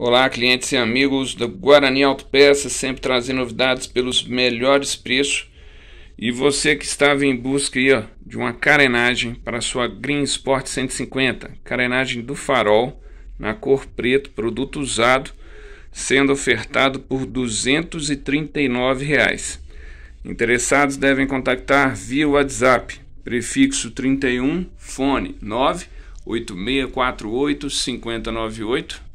Olá, clientes e amigos do Guarani Autopeças, sempre trazendo novidades pelos melhores preços. E você que estava em busca aí, ó, de uma carenagem para sua Green Sport 150, carenagem do farol na cor preto, produto usado, sendo ofertado por R$ 239. Reais. Interessados devem contactar via WhatsApp, prefixo 31, fone 5098.